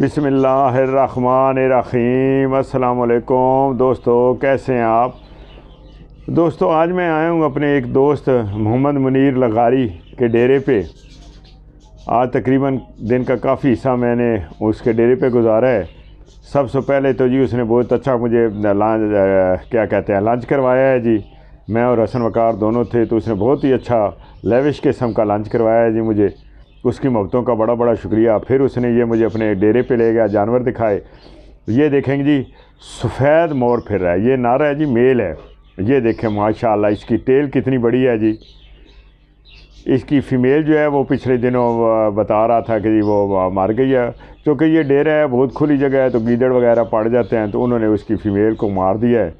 बिसमीम अल्लाम दोस्तों कैसे हैं आप दोस्तों आज मैं आया हूँ अपने एक दोस्त मोहम्मद मुनीर लगारी के डेरे पे आज तकरीबन दिन का काफ़ी हिस्सा मैंने उसके डेरे पे गुजारा है सबसे पहले तो जी उसने बहुत अच्छा मुझे लंच क्या कहते हैं लंच करवाया है जी मैं और हसन वकार दोनों थे तो उसने बहुत ही अच्छा लेविश किस्म का लंच करवाया है जी मुझे उसकी मोहब्बतों का बड़ा बड़ा शुक्रिया फिर उसने ये मुझे अपने डेरे पे ले गया जानवर दिखाए ये देखेंगे जी सफ़ेद मोर फिर रहा है ये नारा है जी मेल है ये देखें माशा इसकी टेल कितनी बड़ी है जी इसकी फ़ीमेल जो है वो पिछले दिनों बता रहा था कि जी वो मार गई है क्योंकि ये डेरा है बहुत खुली जगह है तो गीदड़ वगैरह पड़ जाते हैं तो उन्होंने उसकी फ़ीमेल को मार दिया है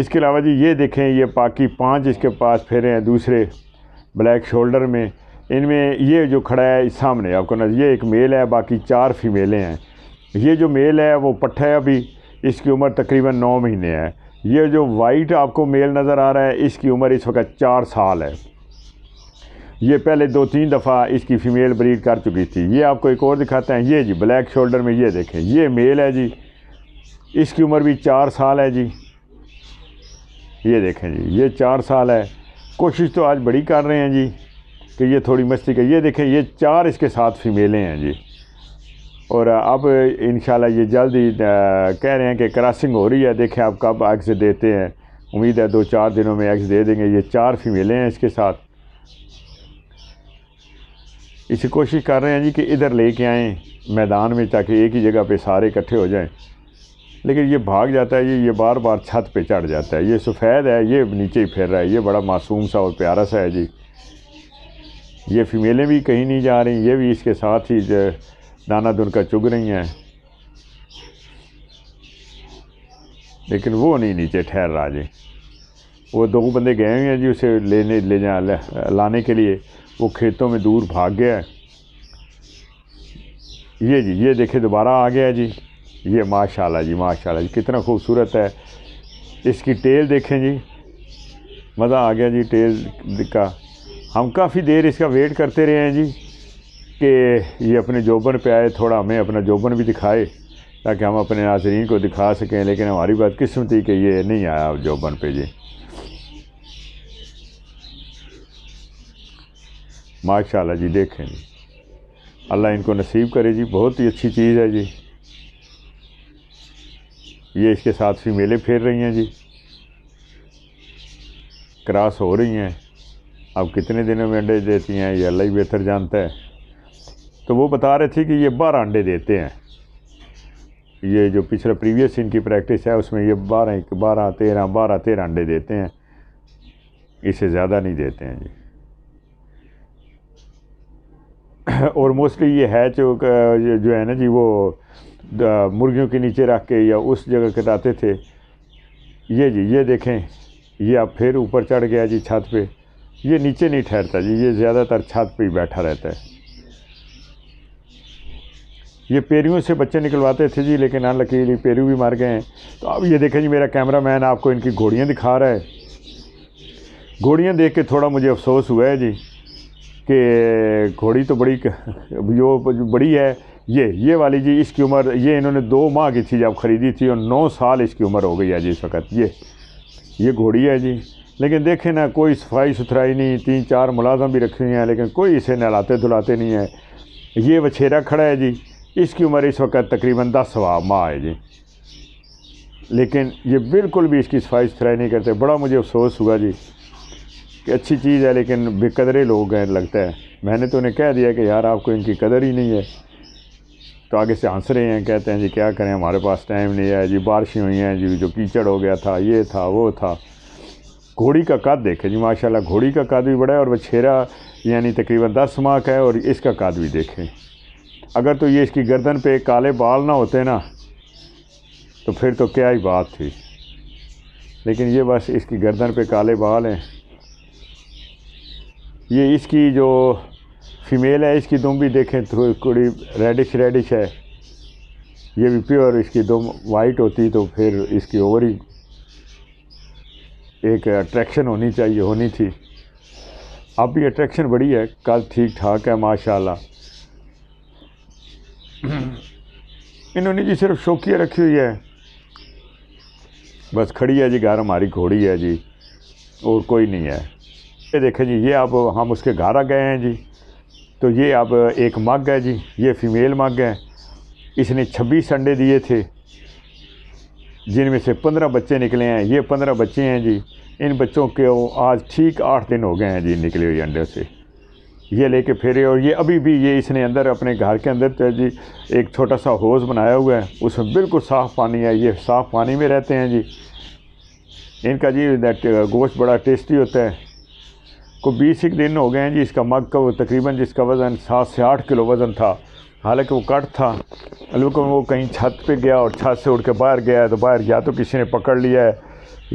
इसके अलावा जी ये देखें ये पाकि पाँच इसके पास फेरे हैं दूसरे ब्लैक शोल्डर में इनमें ये जो खड़ा है सामने आपको नजर ये एक मेल है बाकी चार फीमेलें हैं ये जो मेल है वो पट्ठा है अभी इसकी उम्र तकरीबन नौ महीने है ये जो वाइट आपको मेल नज़र आ रहा है इसकी उम्र इस वक्त चार साल है ये पहले दो तीन दफ़ा इसकी फ़ीमेल ब्रीड कर चुकी थी ये आपको एक और दिखाते हैं ये जी ब्लैक शोल्डर में ये देखें ये मेल है जी इसकी उम्र भी चार साल है जी ये देखें जी ये चार साल है कोशिश तो आज बड़ी कर रहे हैं जी कि ये थोड़ी मस्ती कर ये देखें ये चार इसके साथ फीमेलें हैं जी और अब इन ये जल्द ही कह रहे हैं कि क्रॉसिंग हो रही है देखें आप कब एग्स देते हैं उम्मीद है दो चार दिनों में एग्स दे देंगे ये चार फीमेलें हैं इसके साथ इसी कोशिश कर रहे हैं जी कि इधर लेके आएँ मैदान में ताकि एक ही जगह पे सारे इकट्ठे हो जाएं लेकिन ये भाग जाता है ये ये बार बार छत पे चढ़ जाता है ये सफ़ेद है ये नीचे ही फिर रहा है ये बड़ा मासूम सा और प्यारा सा है जी ये फीमेलें भी कहीं नहीं जा रही ये भी इसके साथ ही दाना दुन का चुग रही हैं लेकिन वो नहीं नीचे ठहर रहा जी वो दो बंदे गए हुए हैं जी उसे लेने ले जा लाने के लिए वो खेतों में दूर भाग गया है ये जी ये देखे दोबारा आ गया जी ये माशाल्लाह जी माशाल्लाह जी कितना खूबसूरत है इसकी टेल देखें जी मज़ा आ गया जी टेल का हम काफ़ी देर इसका वेट करते रहे हैं जी कि ये अपने जोबन पे आए थोड़ा हमें अपना जोबन भी दिखाए ताकि हम अपने नाजरीन को दिखा सकें लेकिन हमारी बात किस्मत थी कि ये नहीं आया जोबन पे जी माशाल्लाह जी देखें जी अल्लाह इनको नसीब करे जी बहुत ही अच्छी चीज़ है जी ये इसके साथ फीमेलें फेर रही हैं जी क्रॉस हो रही हैं अब कितने दिनों में अंडे देती हैं ये अल्लाह ही बेहतर जानता है तो वो बता रहे थे कि ये बारह अंडे देते हैं ये जो पिछला प्रीवियस इनकी प्रैक्टिस है उसमें ये बारह एक बारह तेरह बारह तेरह अंडे देते हैं इसे ज़्यादा नहीं देते हैं जी और मोस्टली ये जो जो है ना जी वो मुर्गियों के नीचे रख के या उस जगह कटाते थे ये जी ये देखें ये अब फिर ऊपर चढ़ गया जी छत पे ये नीचे नहीं ठहरता जी ये ज़्यादातर छत पे ही बैठा रहता है ये पेरियों से बच्चे निकलवाते थे जी लेकिन अनलकीली पेरू भी मार गए हैं तो अब ये देखें जी मेरा कैमरा मैन आपको इनकी घोड़ियाँ दिखा रहा है घोड़ियाँ देख के थोड़ा मुझे अफसोस हुआ है जी कि घोड़ी तो बड़ी जो बड़ी है ये ये वाली जी इसकी उम्र ये इन्होंने दो माह की थी जब ख़रीदी थी और नौ साल इसकी उम्र हो गई है जी इस वक्त ये ये घोड़ी है जी लेकिन देखें ना कोई सफाई सुथराई नहीं तीन चार मुलाजम भी रखे हुई हैं लेकिन कोई इसे नहलाते धुलाते नहीं है ये बछेरा खड़ा है जी इसकी उम्र इस वक्त तकरीबन दस सवा माह है जी लेकिन ये बिल्कुल भी इसकी सफाई सुथराई नहीं करते बड़ा मुझे अफसोस हुआ जी कि अच्छी चीज़ है लेकिन बेकदरे लोग हैं लगता है मैंने तो उन्हें कह दिया कि यार आपको इनकी कदर ही नहीं है तो आगे से हंस रहे हैं कहते हैं जी क्या करें हमारे पास टाइम नहीं है जी बारिशें हुई हैं जी जो कीचड़ हो गया था ये था वो था घोड़ी का कद देखें जी माशाल्लाह घोड़ी का कद भी बड़ा है और बछेरा यानी तकरीबन दस माह का है और इसका कद भी देखें अगर तो ये इसकी गर्दन पे काले बाल ना होते ना तो फिर तो क्या ही बात थी लेकिन ये बस इसकी गर्दन पे काले बाल हैं ये इसकी जो फीमेल है इसकी दुम भी देखें थोड़ी थोड़ी रेडिश रेडिश है ये भी प्योर इसकी दुम वाइट होती तो फिर इसकी ओवरी एक अट्रैक्शन होनी चाहिए होनी थी अब भी अट्रैक्शन बड़ी है कल ठीक ठाक है माशाल्लाह इन्होंने जी सिर्फ शौकिया रखी हुई है बस खड़ी है जी घर हमारी घोड़ी है जी और कोई नहीं है ये देखें जी ये आप हम उसके घर आ गए हैं जी तो ये आप एक मग है जी ये फीमेल मग है इसने 26 अंडे दिए थे जिनमें से पंद्रह बच्चे निकले हैं ये पंद्रह बच्चे हैं जी इन बच्चों के आज ठीक आठ दिन हो गए हैं जी निकले हुए अंडे से ये लेके फेरे और ये अभी भी ये इसने अंदर अपने घर के अंदर तो जी एक छोटा सा होज़ बनाया हुआ है उसमें बिल्कुल साफ़ पानी है ये साफ़ पानी में रहते हैं जी इनका जी uh, गोश्त बड़ा टेस्टी होता है को बीस एक दिन हो गए हैं जी इसका मग का वो तकरीबन जिसका वज़न सात से आठ किलो वज़न था हालांकि वो कट था लेकिन वो कहीं छत पे गया और छत से उड़ के बाहर गया है तो बाहर या तो किसी ने पकड़ लिया है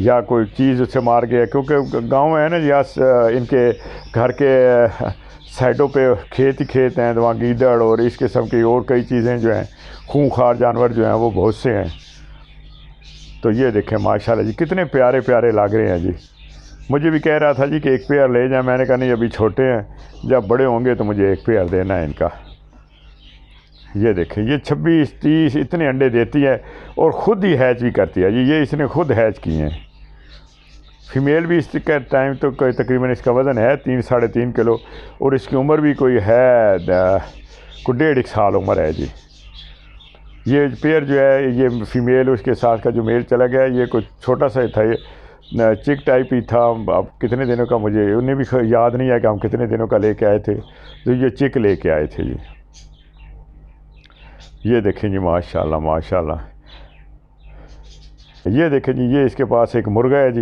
या कोई चीज़ उसे मार गया क्योंकि गांव है ना या इनके घर के साइडों पे खेत ही खेत हैं तो वहाँ गीदड़ और इस किस्म की और कई चीज़ें जो हैं खूंखार जानवर जो हैं वो बहुत से हैं तो ये देखें माशाल्लाह जी कितने प्यारे प्यारे लग रहे हैं जी मुझे भी कह रहा था जी कि एक पेयर ले जाए मैंने कहा नहीं अभी छोटे हैं जब बड़े होंगे तो मुझे एक पेयर देना है इनका ये देखें ये 26 30 इतने अंडे देती है और ख़ुद ही हैच भी करती है ये ये इसने खुद हैच किए हैं फीमेल भी इसका टाइम तो तकरीबन इसका वज़न है तीन साढ़े तीन किलो और इसकी उम्र भी कोई है को डेढ़ एक साल उम्र है जी ये पेयर जो है ये फीमेल उसके साथ का जो मेल चला गया ये कुछ छोटा सा था ये चिक टाइप ही था अब कितने दिनों का मुझे उन्हें भी याद नहीं आया कि हम कितने दिनों का लेके आए थे तो ये चिक लेके आए थे जी ये देखें जी माशाल्लाह माशाल्लाह ये देखें जी ये इसके पास एक मुर्गा है जी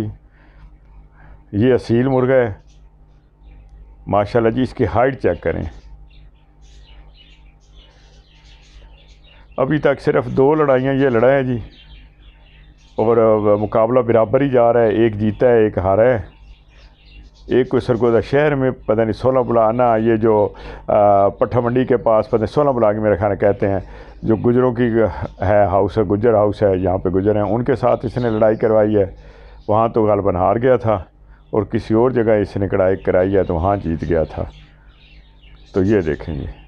ये असील मुर्गा है माशाल्लाह जी इसकी हाइट चेक करें अभी तक सिर्फ दो लड़ाइयाँ ये लड़ा है जी और मुकाबला बराबर ही जा रहा है एक जीता है एक हारा है एक कोई सरगोदा शहर में पता नहीं सोलह आना ये जो पट्ठा मंडी के पास पता नहीं सोलह के मेरा खाना कहते हैं जो गुजरों की है हाउस है गुजर हाउस है यहाँ पे गुजर हैं उनके साथ इसने लड़ाई करवाई है वहाँ तो गालबन हार गया था और किसी और जगह इसने कड़ाई कराई है तो वहाँ जीत गया था तो ये देखेंगे